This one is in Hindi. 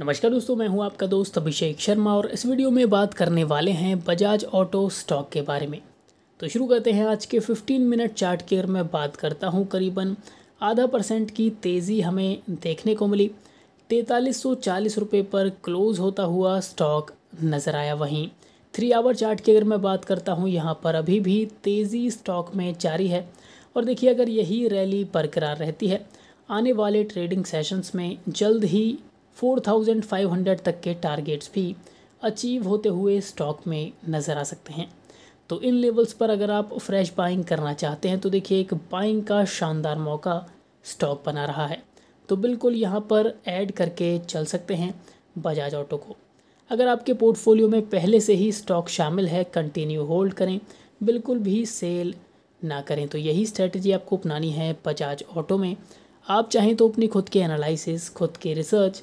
नमस्कार दोस्तों मैं हूं आपका दोस्त अभिषेक शर्मा और इस वीडियो में बात करने वाले हैं बजाज ऑटो स्टॉक के बारे में तो शुरू करते हैं आज के 15 मिनट चार्ट केयर में बात करता हूं करीबन आधा परसेंट की तेज़ी हमें देखने को मिली तैंतालीस सौ चालीस रुपये पर क्लोज़ होता हुआ स्टॉक नज़र आया वहीं थ्री आवर चार्ट की अगर मैं बात करता हूँ यहाँ पर अभी भी तेज़ी स्टॉक में जारी है और देखिए अगर यही रैली बरकरार रहती है आने वाले ट्रेडिंग सेशंस में जल्द ही 4500 तक के टारगेट्स भी अचीव होते हुए स्टॉक में नज़र आ सकते हैं तो इन लेवल्स पर अगर आप फ्रेश बाइंग करना चाहते हैं तो देखिए एक बाइंग का शानदार मौका स्टॉक बना रहा है तो बिल्कुल यहाँ पर ऐड करके चल सकते हैं बजाज ऑटो को अगर आपके पोर्टफोलियो में पहले से ही स्टॉक शामिल है कंटिन्यू होल्ड करें बिल्कुल भी सेल ना करें तो यही स्ट्रेटजी आपको अपनानी है बजाज ऑटो में आप चाहें तो अपनी खुद के एनालिसिस खुद के रिसर्च